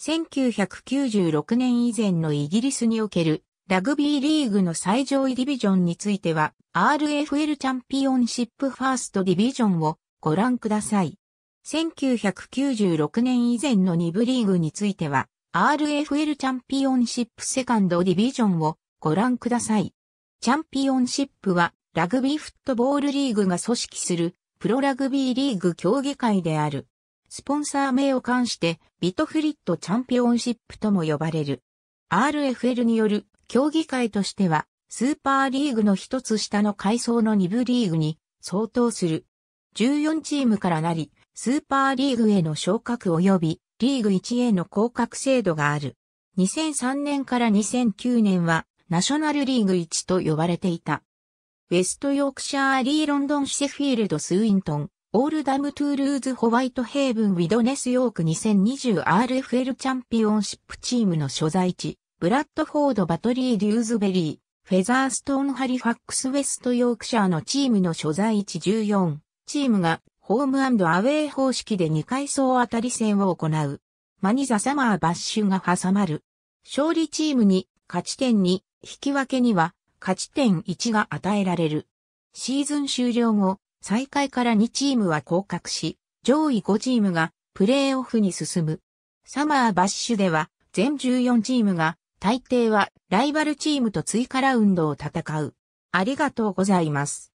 1996年以前のイギリスにおけるラグビーリーグの最上位ディビジョンについては RFL チャンピオンシップファーストディビジョンをご覧ください。1996年以前の2部リーグについては RFL チャンピオンシップセカンドディビジョンをご覧ください。チャンピオンシップはラグビーフットボールリーグが組織するプロラグビーリーグ競技会である。スポンサー名を冠して、ビトフリットチャンピオンシップとも呼ばれる。RFL による競技会としては、スーパーリーグの一つ下の階層の2部リーグに相当する。14チームからなり、スーパーリーグへの昇格及び、リーグ1への降格制度がある。2003年から2009年は、ナショナルリーグ1と呼ばれていた。ウェストヨークシャーリーロンドンシェフィールドスウィントン、オールダム・トゥールーズ・ホワイト・ヘイブン・ウィドネス・ヨーク 2020RFL チャンピオンシップチームの所在地、ブラッドフォード・バトリー・デューズベリー、フェザーストーン・ハリファックス・ウェスト・ヨークシャーのチームの所在地14、チームがホームアウェイ方式で2回総当たり戦を行う。マニザ・サマー・バッシュが挟まる。勝利チームに勝ち点2、引き分けには勝ち点1が与えられる。シーズン終了後、再開から2チームは降格し、上位5チームがプレーオフに進む。サマーバッシュでは全14チームが大抵はライバルチームと追加ラウンドを戦う。ありがとうございます。